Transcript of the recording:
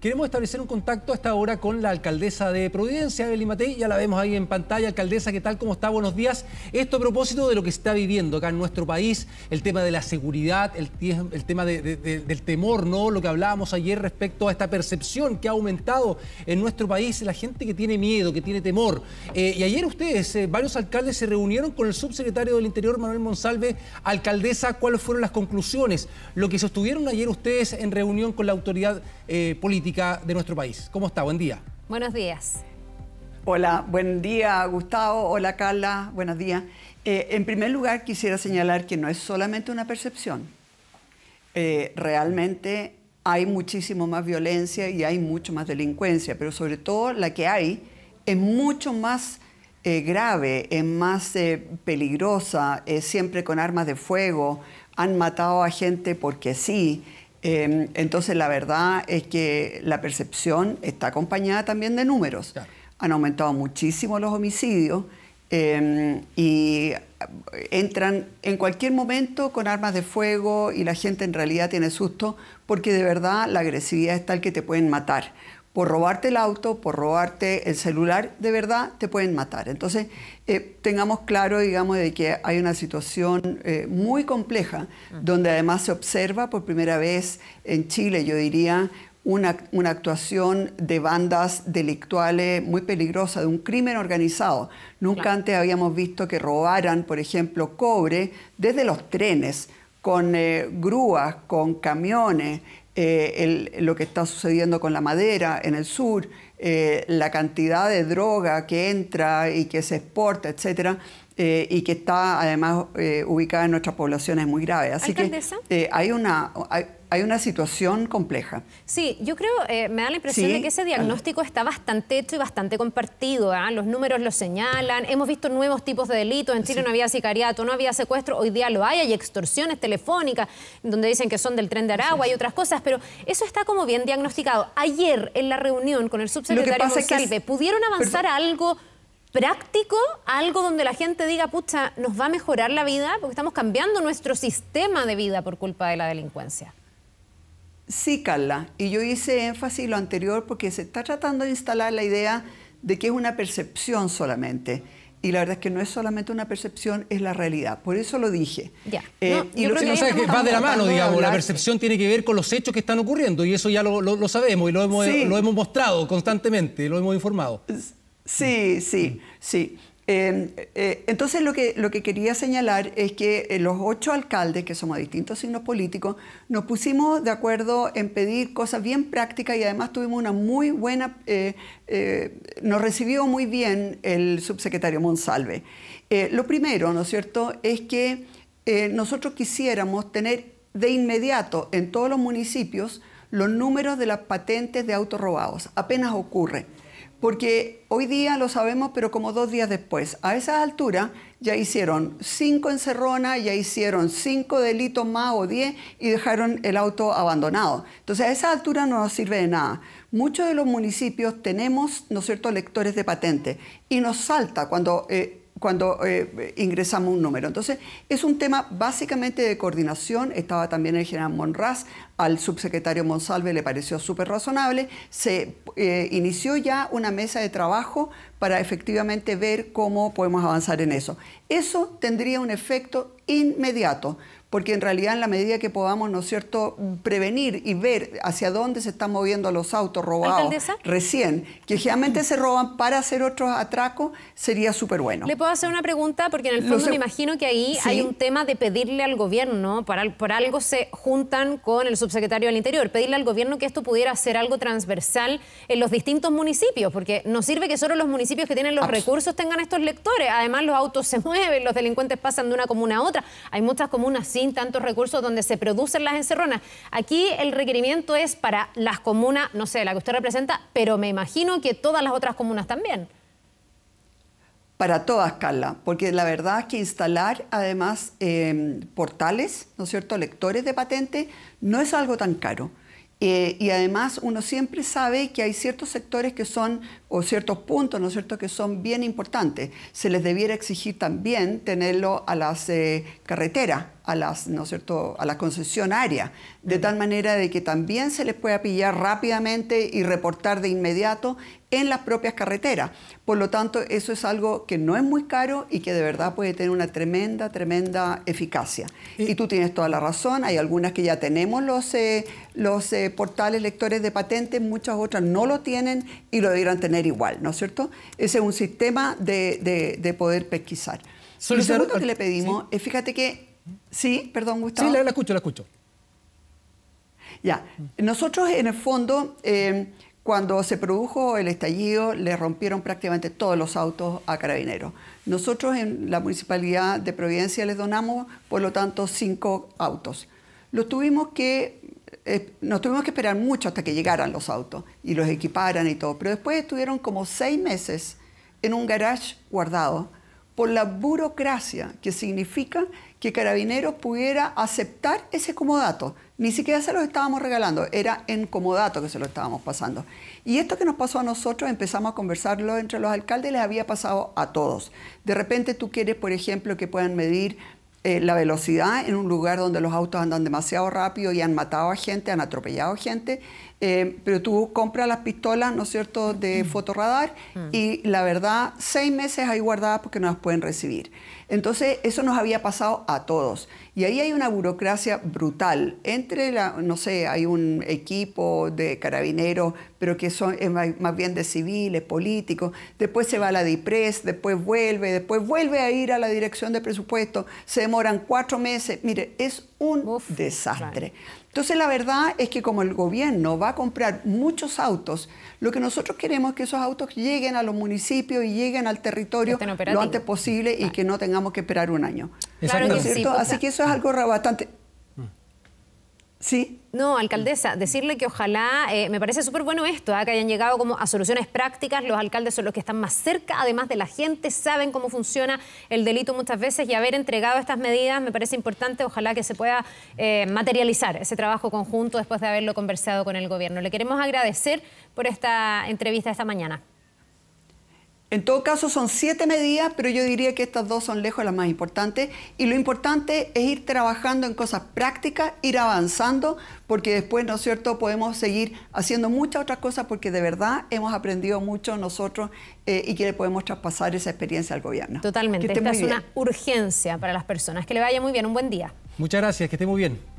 Queremos establecer un contacto hasta ahora con la alcaldesa de Providencia, Evelyn Matei, ya la vemos ahí en pantalla. Alcaldesa, ¿qué tal? ¿Cómo está? Buenos días. Esto a propósito de lo que se está viviendo acá en nuestro país, el tema de la seguridad, el, tema del temor, ¿no? Lo que hablábamos ayer respecto a esta percepción que ha aumentado en nuestro país, la gente que tiene miedo, que tiene temor. Eh, y ayer ustedes, eh, varios alcaldes, se reunieron con el subsecretario del Interior, Manuel Monsalve. Alcaldesa, ¿cuáles fueron las conclusiones? Lo que sostuvieron ayer ustedes en reunión con la autoridad eh, política de nuestro país. ¿Cómo está? Buen día. Buenos días. Hola, buen día Gustavo, hola Carla, buenos días. Eh, en primer lugar, quisiera señalar que no es solamente una percepción. Eh, realmente hay muchísimo más violencia y hay mucho más delincuencia, pero sobre todo la que hay es mucho más eh, grave, es más peligrosa, siempre con armas de fuego, han matado a gente porque sí. Em, entonces, la verdad es que la percepción está acompañada también de números. Han aumentado muchísimo los homicidios em, y entran en cualquier momento con armas de fuego y la gente en realidad tiene susto porque de verdad la agresividad es tal que te pueden matar por robarte el auto, por robarte el celular, de verdad te pueden matar. Entonces, eh, tengamos claro, digamos, de que hay una situación eh, muy compleja, donde además se observa por primera vez en Chile, yo diría, una, actuación de bandas delictuales muy peligrosa, de un crimen organizado. Nunca antes habíamos visto que robaran, por ejemplo, cobre desde los trenes, con eh, grúas, con camiones. Eh, el, lo que está sucediendo con la madera en el sur, eh, la cantidad de droga que entra y que se exporta, etcétera, eh, y que está además eh, ubicada en nuestras poblaciones muy grave. Así que eh, hay una... Hay, una situación compleja. Sí, yo creo, me da la impresión de que ese diagnóstico está bastante hecho y bastante compartido. ¿ah? Los números lo señalan. Hemos visto nuevos tipos de delitos. En Chile no había sicariato, no había secuestro. Hoy día lo hay. Hay extorsiones telefónicas, donde dicen que son del tren de Aragua y otras cosas. Pero eso está como bien diagnosticado. Ayer, en la reunión con el subsecretario Monsalve, ¿pudieron avanzar algo? práctico, algo donde la gente diga, pucha, nos va a mejorar la vida, porque estamos cambiando nuestro sistema de vida por culpa de la delincuencia. Sí, Carla, y yo hice énfasis lo anterior porque se está tratando de instalar la idea de que es una percepción solamente. Y la verdad es que no es solamente una percepción, es la realidad. Por eso lo dije. Ya. Eh, y no sabes va de la mano, digamos. La percepción tiene que ver con los hechos que están ocurriendo y eso ya lo, sabemos y lo hemos, lo hemos mostrado constantemente, lo hemos informado. Sí, sí, mm. sí. Eh, entonces lo que, lo que quería señalar es que eh, los ocho alcaldes, que somos distintos signos políticos, nos pusimos de acuerdo en pedir cosas bien prácticas y además tuvimos una muy buena, eh, nos recibió muy bien el subsecretario Monsalve. lo primero, ¿no es cierto?, es que nosotros quisiéramos tener de inmediato en todos los municipios los números de las patentes de autos robados. Apenas ocurre. Porque hoy día lo sabemos, pero como dos días después, a esa altura ya hicieron cinco encerronas, ya hicieron cinco delitos más o diez y dejaron el auto abandonado. Entonces a esa altura no nos sirve de nada. Muchos de los municipios tenemos, ¿no es cierto?, lectores de patente y nos salta cuando... Eh, cuando eh, ingresamos un número. Entonces, es un tema básicamente de coordinación. Estaba también el general Monraz al subsecretario Monsalve le pareció súper razonable, se eh, inició ya una mesa de trabajo para efectivamente ver cómo podemos avanzar en eso. Eso tendría un efecto inmediato, porque en realidad en la medida que podamos, ¿no es cierto?, prevenir y ver hacia dónde se están moviendo los autos robados recién, que generalmente se roban para hacer otros atracos, sería súper bueno. Le puedo hacer una pregunta, porque en el fondo me imagino que ahí hay un tema de pedirle al gobierno, por, por algo se juntan con el subsecretario subsecretario del Interior, pedirle al gobierno que esto pudiera ser algo transversal en los distintos municipios, porque no sirve que solo los municipios que tienen los recursos tengan estos lectores. Además, los autos se mueven, los delincuentes pasan de una comuna a otra. Hay muchas comunas sin tantos recursos donde se producen las encerronas. Aquí el requerimiento es para las comunas, no sé, la que usted representa, pero me imagino que todas las otras comunas también para toda escala, porque la verdad es que instalar además em, portales, ¿no es cierto?, lectores de patente, no es algo tan caro. Eh, y además uno siempre sabe que hay ciertos sectores que son, o ciertos puntos, ¿no es cierto?, que son bien importantes. Se les debiera exigir también tenerlo a las eh, carreteras, a, las, ¿no cierto? a la concesionaria, de tal manera de que también se les pueda pillar rápidamente y reportar de inmediato en las propias carreteras. Por lo tanto, eso es algo que no es muy caro y que de verdad puede tener una tremenda, tremenda eficacia. Y, tú tienes toda la razón, hay algunas que ya tenemos los, eh, los eh, portales lectores de patentes, muchas otras no lo tienen y lo deberían tener igual, ¿no es cierto? Ese es un sistema de, poder pesquisar. Lo segundo que le pedimos es, fíjate que Sí, perdón, Gustavo. Sí, la, escucho, la escucho. Ya, nosotros en el fondo, eh, cuando se produjo el estallido, le rompieron prácticamente todos los autos a carabineros. Nosotros en la municipalidad de Providencia les donamos, por lo tanto, cinco autos. Los tuvimos que, eh, nos tuvimos que esperar mucho hasta que llegaran los autos y los equiparan y todo, pero después estuvieron como seis meses en un garage guardado por la burocracia, que significa que Carabineros pudiera aceptar ese comodato. Ni siquiera se los estábamos regalando, era en comodato que se lo estábamos pasando. Y esto que nos pasó a nosotros, empezamos a conversarlo entre los alcaldes, les había pasado a todos. De repente tú quieres, por ejemplo, que puedan medir eh, la velocidad en un lugar donde los autos andan demasiado rápido y han matado a gente, han atropellado a gente, eh, pero tú compras las pistolas, ¿no es cierto?, de mm. fotorradar mm. y la verdad, seis meses ahí guardadas porque no las pueden recibir. Entonces, eso nos había pasado a todos. Y ahí hay una burocracia brutal. Entre, la, no sé, hay un equipo de carabineros, pero que son más bien de civiles, políticos. Después se va a la DIPRES, después vuelve, después vuelve a ir a la dirección de presupuesto. Se demoran cuatro meses. Mire, es un desastre. Entonces la verdad es que como el gobierno va a comprar muchos autos, lo que nosotros queremos es que esos autos lleguen a los municipios y lleguen al territorio lo antes posible y que no tengamos que esperar un año. Claro pues, Así que eso es algo bastante Sí. No, alcaldesa, decirle que ojalá, eh, me parece súper bueno esto, ¿ah? que hayan llegado como a soluciones prácticas, los alcaldes son los que están más cerca, además de la gente, saben cómo funciona el delito muchas veces y haber entregado estas medidas me parece importante, ojalá que se pueda eh, materializar ese trabajo conjunto después de haberlo conversado con el gobierno. Le queremos agradecer por esta entrevista esta mañana. En todo caso, son siete medidas, pero yo diría que estas dos son lejos las más importantes. Y lo importante es ir trabajando en cosas prácticas, ir avanzando, porque después, ¿no es cierto?, podemos seguir haciendo muchas otras cosas porque de verdad hemos aprendido mucho nosotros eh, y que le podemos traspasar esa experiencia al gobierno. Totalmente, esta es una urgencia para las personas. Que le vaya muy bien, un buen día. Muchas gracias, que esté muy bien.